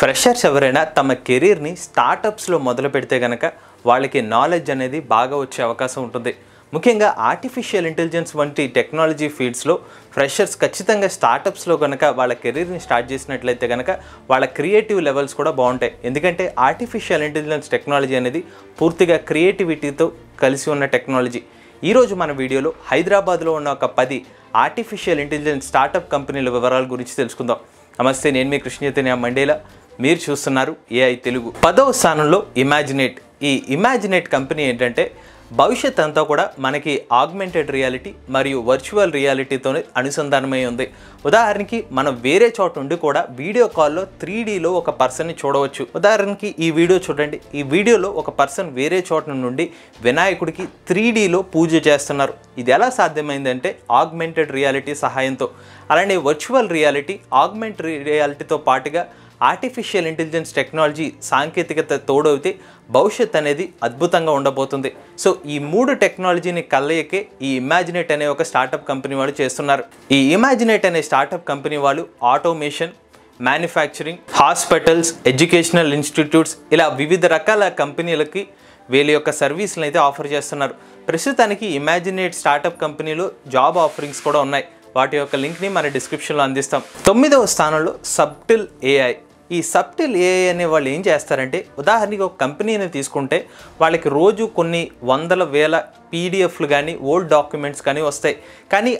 freshers ఎవరైనా తమ కెరీర్ని స్టార్టప్స్లో మొదలు పెడితే కనుక వాళ్ళకి నాలెడ్జ్ అనేది బాగా వచ్చే అవకాశం ఉంటుంది ముఖ్యంగా ఆర్టిఫిషియల్ ఇంటెలిజెన్స్ వంటి టెక్నాలజీ ఫీల్డ్స్లో ఫ్రెషర్స్ ఖచ్చితంగా స్టార్టప్స్లో కనుక వాళ్ళ కెరీర్ని స్టార్ట్ చేసినట్లయితే కనుక వాళ్ళ క్రియేటివ్ లెవెల్స్ కూడా బాగుంటాయి ఎందుకంటే ఆర్టిఫిషియల్ ఇంటెలిజెన్స్ టెక్నాలజీ అనేది పూర్తిగా క్రియేటివిటీతో కలిసి ఉన్న టెక్నాలజీ ఈరోజు మన వీడియోలో హైదరాబాద్లో ఉన్న ఒక పది ఆర్టిఫిషియల్ ఇంటెలిజెన్స్ స్టార్టప్ కంపెనీల వివరాల గురించి తెలుసుకుందాం నమస్తే నేను మీ కృష్ణ చైతన్య మండేలా మీరు చూస్తున్నారు ఏఐ తెలుగు పదవ స్థానంలో ఇమాజినేట్ ఈ ఇమాజినేట్ కంపెనీ ఏంటంటే భవిష్యత్ అంతా కూడా మనకి ఆగ్మెంటెడ్ రియాలిటీ మరియు వర్చువల్ రియాలిటీతోనే అనుసంధానమై ఉంది ఉదాహరణకి మనం వేరే చోట ఉండి కూడా వీడియో కాల్లో త్రీ డీలో ఒక పర్సన్ని చూడవచ్చు ఉదాహరణకి ఈ వీడియో చూడండి ఈ వీడియోలో ఒక పర్సన్ వేరే చోట నుండి వినాయకుడికి త్రీ డీలో పూజ చేస్తున్నారు ఇది ఎలా సాధ్యమైందంటే ఆగ్మెంటెడ్ రియాలిటీ సహాయంతో అలానే వర్చువల్ రియాలిటీ ఆగ్మెంట్ రియాలిటీతో పాటుగా ఆర్టిఫిషియల్ ఇంటెలిజెన్స్ టెక్నాలజీ సాంకేతికత తోడవుతే భవిష్యత్ అనేది అద్భుతంగా ఉండబోతుంది సో ఈ మూడు టెక్నాలజీని కలయికే ఈ ఇమాజినేట్ అనే ఒక స్టార్టప్ కంపెనీ వాళ్ళు చేస్తున్నారు ఈ ఇమాజినేట్ అనే స్టార్టప్ కంపెనీ వాళ్ళు automation manufacturing hospitals educational institutes ఇలా వివిధ రకాల కంపెనీలకి వీళ్ళ యొక్క సర్వీస్లను అయితే ఆఫర్ చేస్తున్నారు ప్రస్తుతానికి ఇమాజినేట్ స్టార్టప్ కంపెనీలో జాబ్ ఆఫరింగ్స్ కూడా ఉన్నాయి వాటి యొక్క లింక్ని మన డిస్క్రిప్షన్లో అందిస్తాం తొమ్మిదవ స్థానంలో సబ్టిల్ ఏఐ ఈ సబ్టిల్ ఏఐ అనే వాళ్ళు ఏం చేస్తారంటే ఉదాహరణకి ఒక కంపెనీని తీసుకుంటే వాళ్ళకి రోజు కొన్ని వందల వేల పీడిఎఫ్లు కానీ ఓల్డ్ డాక్యుమెంట్స్ కానీ వస్తాయి కానీ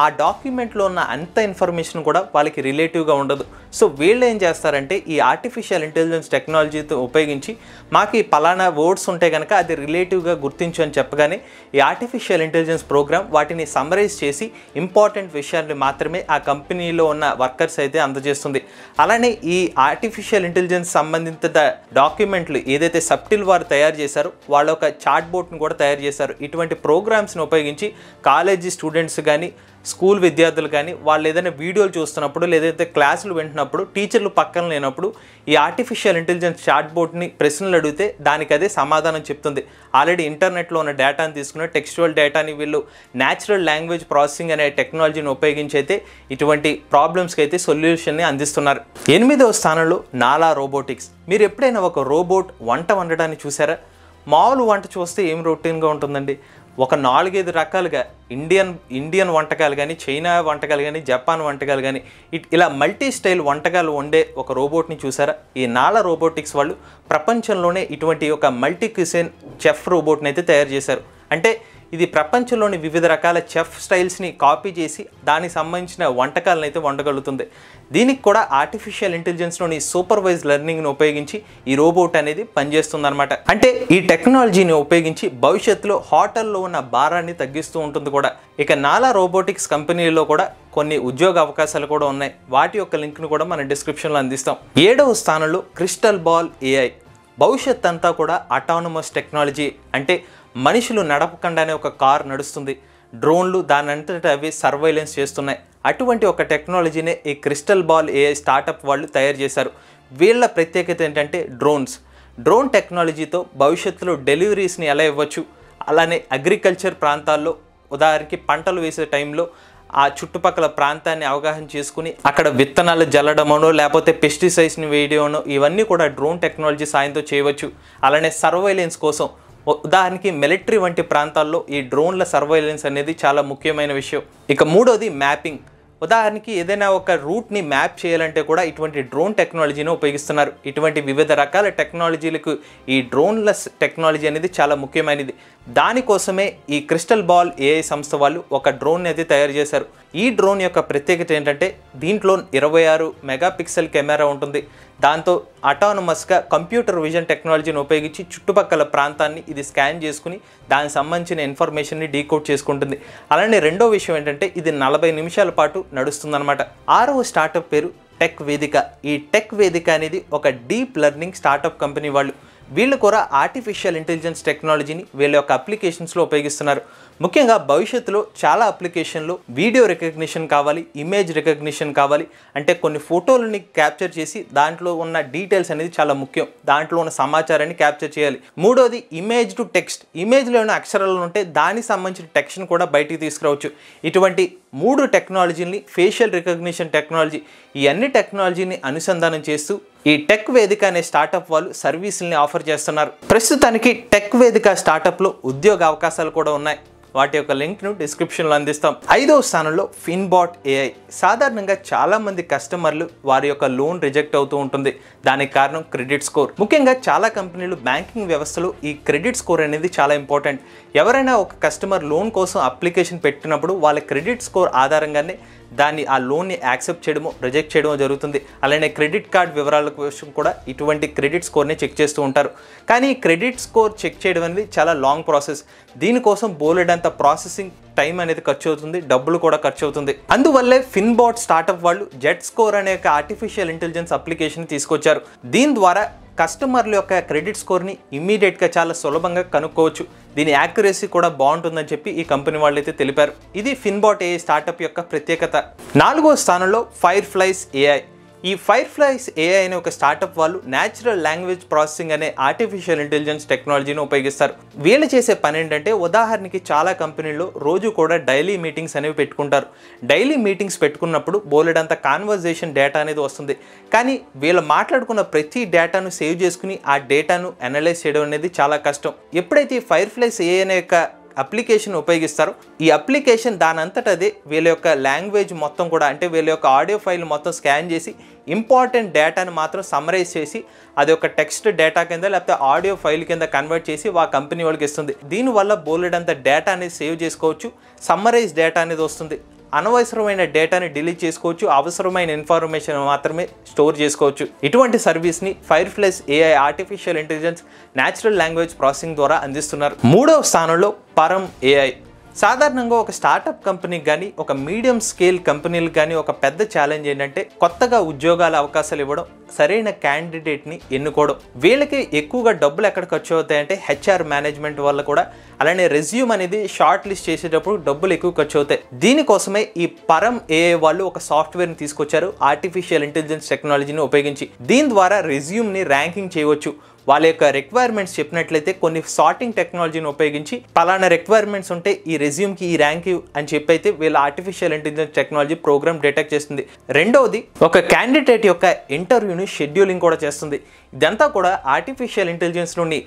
ఆ డాక్యుమెంట్లో ఉన్న అంత ఇన్ఫర్మేషన్ కూడా వాళ్ళకి రిలేటివ్గా ఉండదు సో వీళ్ళు ఏం చేస్తారంటే ఈ ఆర్టిఫిషియల్ ఇంటెలిజెన్స్ టెక్నాలజీతో ఉపయోగించి మాకు ఈ పలానా వర్డ్స్ ఉంటే కనుక అది రిలేటివ్గా గుర్తించు అని చెప్పగానే ఈ ఆర్టిఫిషియల్ ఇంటెలిజెన్స్ ప్రోగ్రామ్ వాటిని సమ్మరైజ్ చేసి ఇంపార్టెంట్ విషయాన్ని మాత్రమే ఆ కంపెనీలో ఉన్న వర్కర్స్ అయితే అందజేస్తుంది అలానే ఈ ఆర్టిఫిషియల్ ఇంటెలిజెన్స్ సంబంధిత డాక్యుమెంట్లు ఏదైతే సబ్టిల్ వారు తయారు చేశారో వాళ్ళ ఒక చాట్ బోర్డ్ని కూడా తయారు చేశారు ఇటువంటి ప్రోగ్రామ్స్ని ఉపయోగించి కాలేజీ స్టూడెంట్స్ కానీ స్కూల్ విద్యార్థులు కానీ వాళ్ళు ఏదైనా వీడియోలు చూస్తున్నప్పుడు లేదైతే క్లాసులు వింటున్నప్పుడు టీచర్లు పక్కన లేనప్పుడు ఈ ఆర్టిఫిషియల్ ఇంటెలిజెన్స్ చాట్ బోర్డ్ని ప్రశ్నలు అడిగితే దానికి అదే సమాధానం చెప్తుంది ఆల్రెడీ ఇంటర్నెట్లో ఉన్న డేటాను తీసుకుని టెక్స్చువల్ డేటాని వీళ్ళు న్యాచురల్ లాంగ్వేజ్ ప్రాసెసింగ్ అనే టెక్నాలజీని ఉపయోగించి అయితే ఇటువంటి ప్రాబ్లమ్స్కి అయితే సొల్యూషన్ని అందిస్తున్నారు ఎనిమిదవ స్థానంలో నాలా రోబోటిక్స్ మీరు ఎప్పుడైనా ఒక రోబోట్ వంట వండడాన్ని చూసారా మామూలు వంట చూస్తే ఏం రొటీన్గా ఉంటుందండి ఒక నాలుగైదు రకాలుగా ఇండియన్ ఇండియన్ వంటకాలు కానీ చైనా వంటకాలు కానీ జపాన్ వంటకాలు కానీ ఇట్ ఇలా మల్టీ స్టైల్ వంటకాలు వండే ఒక రోబోట్ని చూసారా ఈ నాలా రోబోటిక్స్ వాళ్ళు ప్రపంచంలోనే ఇటువంటి ఒక మల్టీ క్యూసెన్ చెఫ్ రోబోట్ని అయితే తయారు చేశారు అంటే ఇది ప్రపంచంలోని వివిధ రకాల చెఫ్ స్టైల్స్ని కాపీ చేసి దానికి సంబంధించిన వంటకాలను అయితే వండగలుగుతుంది దీనికి కూడా ఆర్టిఫిషియల్ ఇంటెలిజెన్స్లోని సూపర్వైజ్ లెర్నింగ్ను ఉపయోగించి ఈ రోబోట్ అనేది పనిచేస్తుందన్నమాట అంటే ఈ టెక్నాలజీని ఉపయోగించి భవిష్యత్తులో హోటల్లో ఉన్న భారాన్ని తగ్గిస్తూ ఉంటుంది కూడా ఇక నాలా రోబోటిక్స్ కంపెనీలో కూడా కొన్ని ఉద్యోగ అవకాశాలు కూడా ఉన్నాయి వాటి యొక్క లింక్ను కూడా మనం డిస్క్రిప్షన్లో అందిస్తాం ఏడవ స్థానంలో క్రిస్టల్ బాల్ ఏఐ భవిష్యత్ అంతా కూడా అటానమస్ టెక్నాలజీ అంటే మనుషులు నడపకుండానే ఒక కార్ నడుస్తుంది డ్రోన్లు దాని దానంతట అవి సర్వైలెన్స్ చేస్తున్నాయి అటువంటి ఒక టెక్నాలజీనే ఈ క్రిస్టల్ బాల్ ఏ స్టార్టప్ వాళ్ళు తయారు చేశారు వీళ్ళ ప్రత్యేకత ఏంటంటే డ్రోన్స్ డ్రోన్ టెక్నాలజీతో భవిష్యత్తులో డెలివరీస్ని ఎలా ఇవ్వచ్చు అలానే అగ్రికల్చర్ ప్రాంతాల్లో ఉదాహరణకి పంటలు వేసే టైంలో ఆ చుట్టుపక్కల ప్రాంతాన్ని అవగాహన చేసుకుని అక్కడ విత్తనాలు జల్లడమనో లేకపోతే పెస్టిసైడ్స్ని వేయడమనో ఇవన్నీ కూడా డ్రోన్ టెక్నాలజీ సాయంతో చేయవచ్చు అలానే సర్వైలెన్స్ కోసం ఉదాహరణకి మిలిటరీ వంటి ప్రాంతాల్లో ఈ డ్రోన్ల సర్వైలెన్స్ అనేది చాలా ముఖ్యమైన విషయం ఇక మూడోది మ్యాపింగ్ ఉదాహరణకి ఏదైనా ఒక రూట్ని మ్యాప్ చేయాలంటే కూడా ఇటువంటి డ్రోన్ టెక్నాలజీని ఉపయోగిస్తున్నారు ఇటువంటి వివిధ రకాల టెక్నాలజీలకు ఈ డ్రోన్ల టెక్నాలజీ అనేది చాలా ముఖ్యమైనది దానికోసమే ఈ క్రిస్టల్ బాల్ ఏఐ సంస్థ వాళ్ళు ఒక డ్రోన్ అయితే తయారు చేశారు ఈ డ్రోన్ యొక్క ప్రత్యేకత ఏంటంటే దీంట్లో ఇరవై ఆరు మెగాపిక్సెల్ కెమెరా ఉంటుంది దాంతో అటానమస్గా కంప్యూటర్ విజన్ టెక్నాలజీని ఉపయోగించి చుట్టుపక్కల ప్రాంతాన్ని ఇది స్కాన్ చేసుకుని దానికి సంబంధించిన ఇన్ఫర్మేషన్ని డీకోడ్ చేసుకుంటుంది అలానే రెండో విషయం ఏంటంటే ఇది నలభై నిమిషాల పాటు నడుస్తుందన్నమాట ఆరవ స్టార్టప్ పేరు టెక్ వేదిక ఈ టెక్ వేదిక అనేది ఒక డీప్ లెర్నింగ్ స్టార్టప్ కంపెనీ వాళ్ళు వీళ్ళు కూడా ఆర్టిఫిషియల్ ఇంటెలిజెన్స్ టెక్నాలజీని వీళ్ళ యొక్క అప్లికేషన్స్లో ఉపయోగిస్తున్నారు ముఖ్యంగా భవిష్యత్తులో చాలా అప్లికేషన్లో వీడియో రికగ్నిషన్ కావాలి ఇమేజ్ రికగ్నిషన్ కావాలి అంటే కొన్ని ఫోటోలని క్యాప్చర్ చేసి దాంట్లో ఉన్న డీటెయిల్స్ అనేది చాలా ముఖ్యం దాంట్లో ఉన్న సమాచారాన్ని క్యాప్చర్ చేయాలి మూడోది ఇమేజ్ టు టెక్స్ట్ ఇమేజ్లో ఉన్న అక్షరాలు ఉంటే దానికి సంబంధించిన టెక్స్ట్ని కూడా బయటికి తీసుకురావచ్చు ఇటువంటి మూడు టెక్నాలజీని ఫేషియల్ రికగ్నిషన్ టెక్నాలజీ ఈ అన్ని టెక్నాలజీని అనుసంధానం చేస్తూ ఈ టెక్ వేదిక అనే స్టార్టప్ వాళ్ళు సర్వీసుల్ని ఆఫర్ చేస్తున్నారు ప్రస్తుతానికి టెక్ వేదిక స్టార్టప్లో ఉద్యోగ అవకాశాలు కూడా ఉన్నాయి వాటి యొక్క లింక్ను డిస్క్రిప్షన్లో అందిస్తాం ఐదవ స్థానంలో ఫిన్బాట్ ఏఐ సాధారణంగా చాలామంది కస్టమర్లు వారి యొక్క లోన్ రిజెక్ట్ అవుతూ ఉంటుంది దానికి కారణం క్రెడిట్ స్కోర్ ముఖ్యంగా చాలా కంపెనీలు బ్యాంకింగ్ వ్యవస్థలో ఈ క్రెడిట్ స్కోర్ అనేది చాలా ఇంపార్టెంట్ ఎవరైనా ఒక కస్టమర్ లోన్ కోసం అప్లికేషన్ పెట్టినప్పుడు వాళ్ళ క్రెడిట్ స్కోర్ ఆధారంగానే దాన్ని ఆ లోన్ని యాక్సెప్ట్ చేయడము రిజెక్ట్ చేయడమో జరుగుతుంది అలానే క్రెడిట్ కార్డ్ వివరాల కోసం కూడా ఇటువంటి క్రెడిట్ స్కోర్ని చెక్ చేస్తూ ఉంటారు కానీ క్రెడిట్ స్కోర్ చెక్ చేయడం అనేది చాలా లాంగ్ ప్రాసెస్ దీనికోసం బోలెడంత ప్రాసెసింగ్ టైం అనేది ఖర్చు అవుతుంది డబ్బులు కూడా ఖర్చు అవుతుంది అందువల్లే ఫిన్బాట్ స్టార్టప్ వాళ్ళు జెట్ స్కోర్ అనే ఒక ఆర్టిఫిషియల్ ఇంటెలిజెన్స్ అప్లికేషన్ తీసుకొచ్చారు దీని ద్వారా కస్టమర్ల యొక్క క్రెడిట్ స్కోర్ని ఇమ్మీడియట్గా చాలా సులభంగా కనుక్కోవచ్చు దీని యాక్యురసీ కూడా బాగుంటుందని చెప్పి ఈ కంపెనీ అయితే తెలిపారు ఇది ఫిన్బాట్ ఏఐ స్టార్టప్ యొక్క ప్రత్యేకత నాలుగో స్థానంలో ఫైర్ ఫ్లైస్ ఏఐ ఈ ఫైర్ ఫ్లైస్ ఏఐ అనే ఒక స్టార్టప్ వాళ్ళు న్యాచురల్ లాంగ్వేజ్ ప్రాసెసింగ్ అనే ఆర్టిఫిషియల్ ఇంటెలిజెన్స్ టెక్నాలజీని ఉపయోగిస్తారు వీళ్ళు చేసే పని ఏంటంటే ఉదాహరణకి చాలా కంపెనీల్లో రోజు కూడా డైలీ మీటింగ్స్ అనేవి పెట్టుకుంటారు డైలీ మీటింగ్స్ పెట్టుకున్నప్పుడు బోలెడంత కాన్వర్జేషన్ డేటా అనేది వస్తుంది కానీ వీళ్ళు మాట్లాడుకున్న ప్రతి డేటాను సేవ్ చేసుకుని ఆ డేటాను అనలైజ్ చేయడం అనేది చాలా కష్టం ఎప్పుడైతే ఫైర్ ఫ్లైస్ ఏ అనే యొక్క అప్లికేషన్ ఉపయోగిస్తారు ఈ అప్లికేషన్ దానంతటదే వీళ్ళ యొక్క లాంగ్వేజ్ మొత్తం కూడా అంటే వీళ్ళ యొక్క ఆడియో ఫైల్ మొత్తం స్కాన్ చేసి ఇంపార్టెంట్ డేటాను మాత్రం సమ్మరైజ్ చేసి అది ఒక టెక్స్ట్ డేటా కింద లేకపోతే ఆడియో ఫైల్ కింద కన్వర్ట్ చేసి ఆ కంపెనీ వాళ్ళకి ఇస్తుంది దీనివల్ల బోలెడంత డేటా అనేది సేవ్ చేసుకోవచ్చు సమ్మరైజ్ డేటా అనేది వస్తుంది అనవసరమైన డేటాని డిలీట్ చేసుకోవచ్చు అవసరమైన ఇన్ఫర్మేషన్ మాత్రమే స్టోర్ చేసుకోవచ్చు ఇటువంటి సర్వీస్ని fireflies AI artificial intelligence natural language processing ద్వారా అందిస్తున్నారు మూడవ స్థానంలో పరం ఏఐ సాధారణంగా ఒక స్టార్టప్ కంపెనీకి కానీ ఒక మీడియం స్కేల్ కంపెనీలకు కానీ ఒక పెద్ద ఛాలెంజ్ ఏంటంటే కొత్తగా ఉద్యోగాల అవకాశాలు ఇవ్వడం సరైన క్యాండిడేట్ని ఎన్నుకోవడం వీళ్ళకి ఎక్కువగా డబ్బులు ఎక్కడ ఖర్చు అవుతాయంటే హెచ్ఆర్ మేనేజ్మెంట్ వల్ల కూడా అలానే రెజ్యూమ్ అనేది షార్ట్ లిస్ట్ చేసేటప్పుడు డబ్బులు ఎక్కువ ఖర్చు అవుతాయి దీనికోసమే ఈ పరం ఏఐ వాళ్ళు ఒక సాఫ్ట్వేర్ని తీసుకొచ్చారు ఆర్టిఫిషియల్ ఇంటెలిజెన్స్ టెక్నాలజీని ఉపయోగించి దీని ద్వారా రెజ్యూమ్ని ర్యాంకింగ్ చేయవచ్చు వాళ్ళ యొక్క రిక్వైర్మెంట్స్ చెప్పినట్లయితే కొన్ని సార్టింగ్ టెక్నాలజీని ఉపయోగించి పలానా రిక్వైర్మెంట్స్ ఉంటే ఈ రెజ్యూమ్కి ఈ ర్యాంక్ అని చెప్పి అయితే వీళ్ళ artificial intelligence technology program detect చేస్తుంది రెండవది ఒక క్యాండిడేట్ యొక్క ఇంటర్వ్యూ ఇంటర్వ్యూని షెడ్యూలింగ్ కూడా చేస్తుంది ఇదంతా కూడా ఆర్టిఫిషియల్ ఇంటెలిజెన్స్ నుండి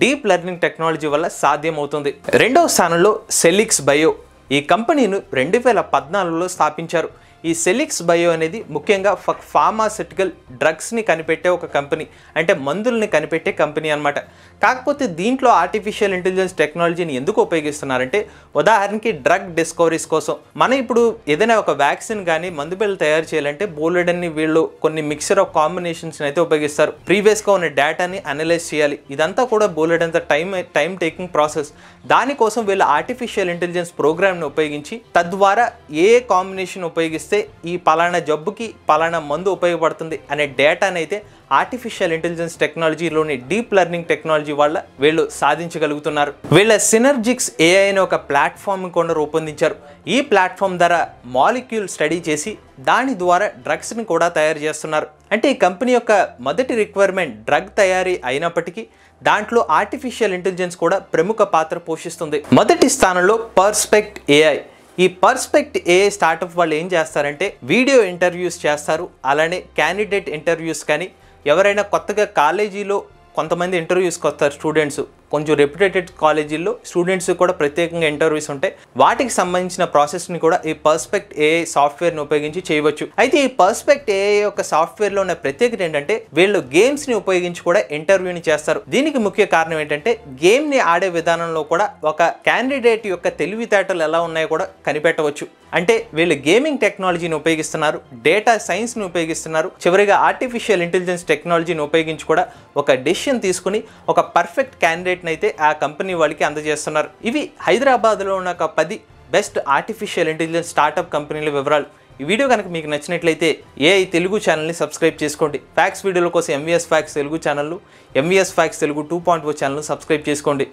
డీప్ లెర్నింగ్ టెక్నాలజీ వల్ల సాధ్యమవుతుంది రెండవ స్థానంలో సెలిక్స్ బయో ఈ కంపెనీను రెండు వేల పద్నాలుగులో స్థాపించారు ఈ సెలిక్స్ బయో అనేది ముఖ్యంగా ఫార్మాసిటికల్ డ్రగ్స్ని కనిపెట్టే ఒక కంపెనీ అంటే మందుల్ని కనిపెట్టే కంపెనీ అనమాట కాకపోతే దీంట్లో ఆర్టిఫిషియల్ ఇంటెలిజెన్స్ టెక్నాలజీని ఎందుకు ఉపయోగిస్తున్నారంటే ఉదాహరణకి డ్రగ్ డిస్కవరీస్ కోసం మనం ఇప్పుడు ఏదైనా ఒక వ్యాక్సిన్ కానీ మందు తయారు చేయాలంటే బోలెడన్ని వీళ్ళు కొన్ని మిక్సర్ ఆఫ్ కాంబినేషన్స్ని అయితే ఉపయోగిస్తారు ప్రీవియస్గా ఉన్న డేటాని అనలైజ్ చేయాలి ఇదంతా కూడా బోలెడంత టైం టైం టేకింగ్ ప్రాసెస్ దానికోసం వీళ్ళు ఆర్టిఫిషియల్ ఇంటెలిజెన్స్ ప్రోగ్రామ్ని ఉపయోగించి తద్వారా ఏ కాంబినేషన్ ఉపయోగిస్తారు ఇస్తే ఈ పలానా జబ్బుకి పలానా మందు ఉపయోగపడుతుంది అనే డేటానైతే ఆర్టిఫిషియల్ ఇంటెలిజెన్స్ టెక్నాలజీలోని డీప్ లెర్నింగ్ టెక్నాలజీ వల్ల వీళ్ళు సాధించగలుగుతున్నారు వీళ్ళ సినర్జిక్స్ ఏఐ అనే ఒక ప్లాట్ఫామ్ కూడా రూపొందించారు ఈ ప్లాట్ఫామ్ ధర మాలిక్యూల్ స్టడీ చేసి దాని ద్వారా డ్రగ్స్ని కూడా తయారు చేస్తున్నారు అంటే ఈ కంపెనీ యొక్క మొదటి రిక్వైర్మెంట్ డ్రగ్ తయారీ అయినప్పటికీ దాంట్లో ఆర్టిఫిషియల్ ఇంటెలిజెన్స్ కూడా ప్రముఖ పాత్ర పోషిస్తుంది మొదటి స్థానంలో పర్స్పెక్ట్ ఏఐ ఈ పర్స్పెక్ట్ ఏ స్టార్టప్ వాళ్ళు ఏం చేస్తారంటే వీడియో ఇంటర్వ్యూస్ చేస్తారు అలానే క్యాండిడేట్ ఇంటర్వ్యూస్ కానీ ఎవరైనా కొత్తగా కాలేజీలో కొంతమంది ఇంటర్వ్యూస్కి వస్తారు స్టూడెంట్స్ కొంచెం రెప్యుటేటెడ్ కాలేజీల్లో స్టూడెంట్స్ కూడా ప్రత్యేకంగా ఇంటర్వ్యూస్ ఉంటాయి వాటికి సంబంధించిన ప్రాసెస్ని కూడా ఈ పర్స్పెక్ట్ ఏ సాఫ్ట్వేర్ని ఉపయోగించి చేయవచ్చు అయితే ఈ పర్స్పెక్ట్ ఏ యొక్క సాఫ్ట్వేర్లో ఉన్న ప్రత్యేకత ఏంటంటే వీళ్ళు గేమ్స్ని ఉపయోగించి కూడా ఇంటర్వ్యూని చేస్తారు దీనికి ముఖ్య కారణం ఏంటంటే గేమ్ని ఆడే విధానంలో కూడా ఒక క్యాండిడేట్ యొక్క తెలివితేటలు ఎలా ఉన్నాయో కూడా కనిపెట్టవచ్చు అంటే వీళ్ళు గేమింగ్ టెక్నాలజీని ఉపయోగిస్తున్నారు డేటా సైన్స్ని ఉపయోగిస్తున్నారు చివరిగా ఆర్టిఫిషియల్ ఇంటెలిజెన్స్ టెక్నాలజీని ఉపయోగించి కూడా ఒక డెసిషన్ తీసుకుని ఒక పర్ఫెక్ట్ క్యాండిడేట్ అయితే ఆ కంపెనీ వాళ్ళకి అందజేస్తున్నారు ఇవి హైదరాబాద్లో ఉన్న ఒక పది బెస్ట్ ఆర్టిఫిషియల్ ఇంటెలిజెన్స్ స్టార్టప్ కంపెనీల వివరాలు ఈ వీడియో కనుక మీకు నచ్చినట్లయితే ఏఐ తెలుగు ఛానల్ని సబ్స్క్రైబ్ చేసుకోండి ఫ్యాక్స్ వీడియోల కోసం MVS facts Telugu channel MVS facts Telugu two point O channel subscribe చేసుకోండి